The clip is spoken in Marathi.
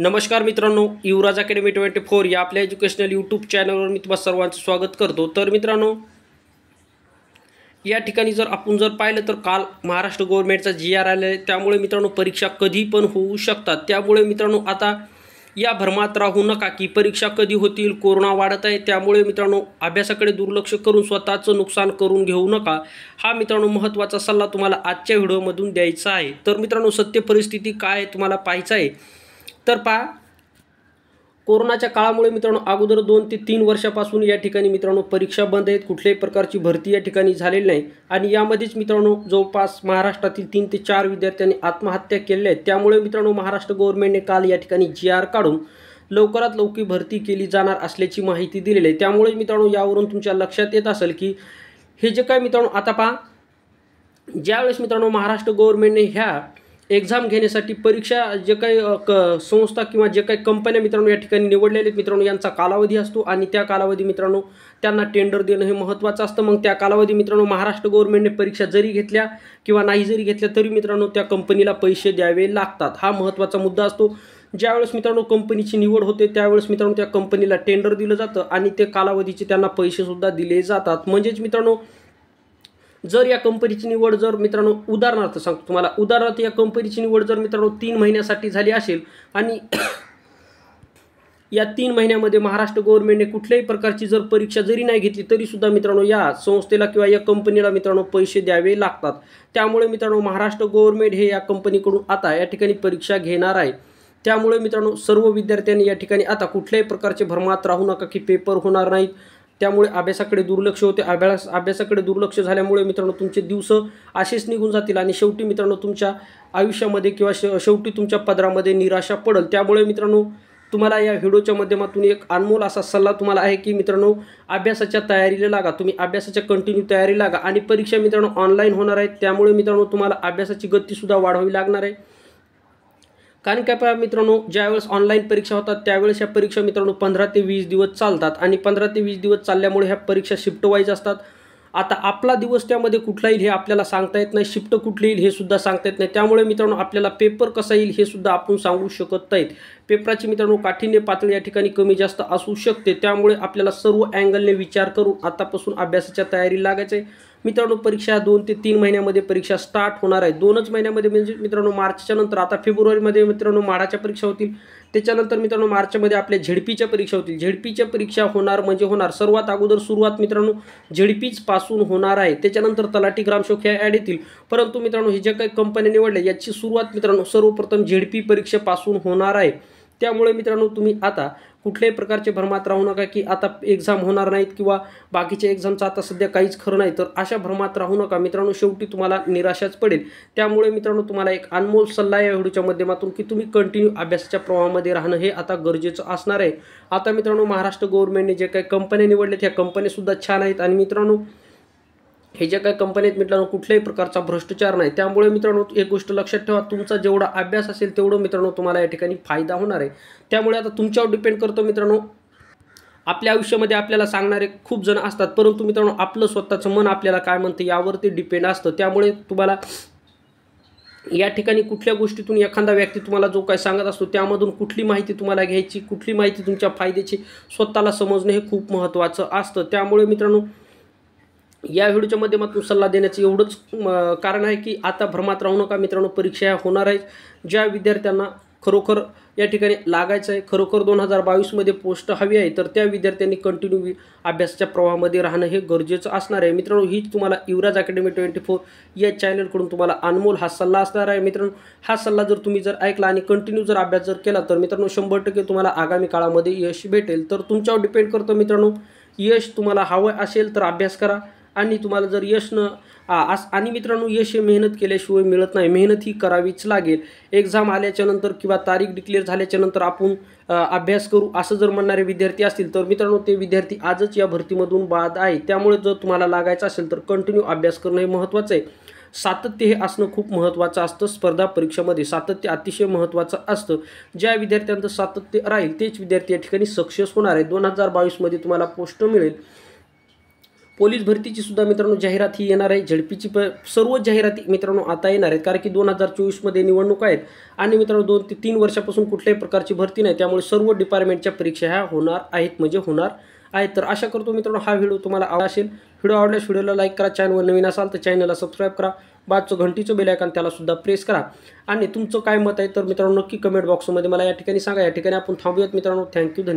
नमस्कार मित्रांनो युवराज अकॅडमी ट्वेंटी फोर या आपल्या एज्युकेशनल यूट्यूब चॅनलवर मी तुम्हाला सर्वांचं स्वागत करतो तर मित्रांनो या ठिकाणी जर आपण जर पाहिलं तर काल महाराष्ट्र गव्हर्नमेंटचा जी आर आलेला आहे त्यामुळे मित्रांनो परीक्षा कधी पण होऊ शकतात त्यामुळे मित्रांनो आता या भ्रमात राहू नका की परीक्षा कधी होतील कोरोना वाढत आहे त्यामुळे मित्रांनो अभ्यासाकडे दुर्लक्ष करून स्वतःचं नुकसान करून घेऊ नका हा मित्रांनो महत्त्वाचा सल्ला तुम्हाला आजच्या व्हिडिओमधून द्यायचा आहे तर मित्रांनो सत्य परिस्थिती काय आहे तुम्हाला पाहायचं आहे तर पहा कोरोनाच्या काळामुळे मित्रांनो अगोदर दोन ते तीन वर्षापासून या ठिकाणी मित्रांनो परीक्षा बंद आहेत कुठल्याही प्रकारची भरती या ठिकाणी झालेली नाही आणि यामध्येच मित्रांनो जवळपास महाराष्ट्रातील तीन ते चार विद्यार्थ्यांनी आत्महत्या केलेल्या आहेत त्यामुळे मित्रांनो महाराष्ट्र गव्हर्नमेंटने काल या ठिकाणी जी आर काढून लवकरात लवकर भरती केली जाणार असल्याची माहिती दिलेली आहे त्यामुळे मित्रांनो यावरून तुमच्या लक्षात येत असेल की हे जे काय मित्रांनो आता पहा ज्यावेळेस मित्रांनो महाराष्ट्र गव्हर्नमेंटने ह्या एक्झाम घेण्यासाठी परीक्षा जे काही क संस्था किंवा जे काही कंपन्या मित्रांनो या ठिकाणी निवडलेल्या आहेत मित्रांनो यांचा कालावधी असतो आणि त्या कालावधी मित्रांनो त्यांना टेंडर देणं हे महत्त्वाचं असतं मग त्या कालावधी मित्रांनो महाराष्ट्र गव्हर्नमेंटने परीक्षा जरी घेतल्या किंवा नाही जरी घेतल्या तरी मित्रांनो त्या कंपनीला पैसे द्यावे लागतात हा महत्त्वाचा मुद्दा असतो ज्यावेळेस मित्रांनो कंपनीची निवड होते त्यावेळेस मित्रांनो त्या कंपनीला टेंडर दिलं जातं आणि ते कालावधीचे त्यांना पैसेसुद्धा दिले जातात म्हणजेच मित्रांनो जर या कंपनीची निवड जर मित्रांनो उदाहरणार्थ सांगतो तुम्हाला उदाहरणार्थ या कंपनीची निवड जर मित्रांनो तीन महिन्यासाठी झाली असेल आणि या तीन महिन्यामध्ये महाराष्ट्र गव्हर्नमेंटने कुठल्याही प्रकारची जर परीक्षा जरी नाही घेतली तरीसुद्धा मित्रांनो या संस्थेला किंवा या कंपनीला मित्रांनो पैसे द्यावे लागतात त्यामुळे मित्रांनो महाराष्ट्र गव्हर्नमेंट हे या कंपनीकडून आता या ठिकाणी परीक्षा घेणार आहे त्यामुळे मित्रांनो सर्व विद्यार्थ्यांनी या ठिकाणी आता कुठल्याही प्रकारचे भरमात राहू नका की पेपर होणार नाहीत त्यामुळे अभ्यासाकडे दुर्लक्ष होते अभ्यास अभ्यासाकडे दुर्लक्ष झाल्यामुळे मित्रांनो तुमचे दिवस असेच निघून जातील आणि शेवटी मित्रांनो तुमच्या आयुष्यामध्ये किंवा शेवटी तुमच्या पदरामध्ये निराशा पडेल त्यामुळे मित्रांनो तुम्हाला या व्हिडिओच्या माध्यमातून एक अनमोल असा सल्ला तुम्हाला आहे की मित्रांनो अभ्यासाच्या तयारीला लागा तुम्ही अभ्यासाच्या कंटिन्यू तयारी लागा आणि परीक्षा मित्रांनो ऑनलाईन होणार आहे त्यामुळे मित्रांनो तुम्हाला अभ्यासाची गतीसुद्धा वाढवावी लागणार आहे कारण काय पहा मित्रांनो ज्यावेळेस ऑनलाईन परीक्षा होतात त्यावेळेस ह्या परीक्षा मित्रांनो पंधरा ते वीस दिवस चालतात आणि पंधरा ते वीस दिवस चालल्यामुळे ह्या परीक्षा शिफ्ट वाईज असतात आता आपला दिवस त्यामध्ये कुठला येईल हे आपल्याला सांगता येत नाही शिफ्ट कुठली येईल हे सुद्धा सांगता येत नाही त्यामुळे मित्रांनो आपल्याला पेपर कसा येईल हे सुद्धा आपण सांगू शकत नाहीत पेपराची मित्रांनो काठीण्य पातळी या ठिकाणी कमी जास्त असू शकते त्यामुळे आपल्याला सर्व अँगलने विचार करून आतापासून अभ्यासाच्या तयारी आहे मित्रांनो परीक्षा दोन ते तीन महिन्यामध्ये परीक्षा स्टार्ट होणार आहे दोनच महिन्यामध्ये म्हणजे मित्रांनो मार्चच्या नंतर आता फेब्रुवारीमध्ये मित्रांनो माडाच्या परीक्षा होतील त्याच्यानंतर मित्रांनो मार्चमध्ये आपल्या झेडपीच्या परीक्षा होतील झेडपीच्या परीक्षा होणार म्हणजे होणार सर्वात अगोदर सुरुवात मित्रांनो झेडपीच पासून होणार आहे त्याच्यानंतर तलाठी ग्रामसेवक ह्या ॲड येतील परंतु मित्रांनो हे ज्या काही कंपन्या निवडल्या याची सुरुवात मित्रांनो सर्वप्रथम झेडपी परीक्षेपासून होणार आहे त्यामुळे मित्रांनो तुम्ही आता कुठल्याही प्रकारचे भ्रमात राहू नका की आता एक्झाम होणार नाहीत किंवा बाकीच्या एक्झामचं आता सध्या काहीच खरं नाही तर अशा भ्रमात राहू नका मित्रांनो शेवटी तुम्हाला निराशाच पडेल त्यामुळे मित्रांनो तुम्हाला एक अनमोल सल्ला या व्हिडिओच्या माध्यमातून की तुम्ही कंटिन्यू अभ्यासाच्या प्रवाहामध्ये राहणं हे आता गरजेचं असणार आहे आता मित्रांनो महाराष्ट्र गव्हर्नमेंटने जे काही कंपन्या निवडल्यात ह्या कंपन्यासुद्धा छान आहेत आणि मित्रांनो हे जे काही कंपनीत मित्रांनो कुठल्याही प्रकारचा भ्रष्टाचार नाही त्यामुळे मित्रांनो एक गोष्ट लक्षात ठेवा तुमचा जेवढा अभ्यास असेल तेवढं मित्रांनो तुम्हाला या ठिकाणी फायदा होणार आहे त्यामुळे आता तुमच्यावर डिपेंड करतो मित्रांनो आपल्या आयुष्यामध्ये आपल्याला सांगणारे खूप जण असतात परंतु मित्रांनो आपलं स्वतःचं मन आपल्याला काय म्हणतं यावरती डिपेंड असतं त्यामुळे तुम्हाला या ठिकाणी कुठल्या गोष्टीतून एखादा व्यक्ती तुम्हाला जो काय सांगत असतो त्यामधून कुठली माहिती तुम्हाला घ्यायची कुठली माहिती तुमच्या फायद्याची स्वतःला समजणं हे खूप महत्त्वाचं असतं त्यामुळे मित्रांनो या व्हिडिओच्या माध्यमातून सल्ला देण्याचं एवढंच कारण आहे की आता भ्रमात राहू नका मित्रांनो परीक्षा ह्या होणार आहेत ज्या विद्यार्थ्यांना खरोखर या ठिकाणी लागायचं आहे खरोखर दोन हजार बावीसमध्ये पोस्ट हवी आहे तर त्या विद्यार्थ्यांनी कंटिन्यू अभ्यासाच्या प्रवाहामध्ये राहणं हे गरजेचं असणार आहे मित्रांनो हीच तुम्हाला युवराज अकॅडमी ट्वेंटी फोर या चॅनलकडून तुम्हाला अनमोल हा सल्ला असणार आहे मित्रांनो हा सल्ला जर तुम्ही जर ऐकला आणि कंटिन्यू जर अभ्यास जर केला तर मित्रांनो शंभर टक्के तुम्हाला आगामी काळामध्ये यश भेटेल तर तुमच्यावर डिपेंड करतं मित्रांनो यश तुम्हाला हवं असेल तर अभ्यास करा आणि तुम्हाला जर यश न आणि मित्रांनो यश हे मेहनत केल्याशिवाय मिळत नाही मेहनत ही करावीच लागेल एक्झाम आल्याच्यानंतर किंवा तारीख डिक्लेअर झाल्याच्यानंतर आपण अभ्यास करू असं जर म्हणणारे विद्यार्थी असतील तर मित्रांनो ते विद्यार्थी आजच या भरतीमधून बाद आहे त्यामुळे जर तुम्हाला लागायचं असेल तर कंटिन्यू अभ्यास करणं हे महत्त्वाचं आहे सातत्य हे असणं खूप महत्त्वाचं असतं स्पर्धा परीक्षेमध्ये सातत्य अतिशय महत्त्वाचं असतं ज्या विद्यार्थ्यांचं सातत्य राहील तेच विद्यार्थी या ठिकाणी सक्सेस होणार आहे दोन हजार बावीसमध्ये तुम्हाला पोस्ट मिळेल पोलीस भरतीची सुद्धा मित्रांनो जाहिरात ही येणार आहे झडपीची प सर्व जाहिराती मित्रांनो आता येणार आहेत कारण की दोन हजार चोवीसमध्ये निवडणूक आहेत आणि मित्रांनो दोन ते तीन वर्षापासून कुठल्याही प्रकारची भरती नाही त्यामुळे सर्व डिपार्टमेंटच्या परीक्षा ह्या होणार आहेत म्हणजे होणार आहेत तर आशा करतो मित्रांनो हा व्हिडिओ तुम्हाला आवडला असेल व्हिडिओ आवडल्यास व्हिडिओला लाईक करा चॅनलवर नवीन असाल तर चॅनलला सबस्क्राईब करा बाजचं घंटीचं त्याला त्यालासुद्धा प्रेस करा आणि तुमचं काय मत आहे तर मित्रांनो नक्की कमेंट बॉक्समध्ये मला या ठिकाणी सांगा या ठिकाणी आपण थांबूयात मित्रांनो थँक्यू धन्यवाद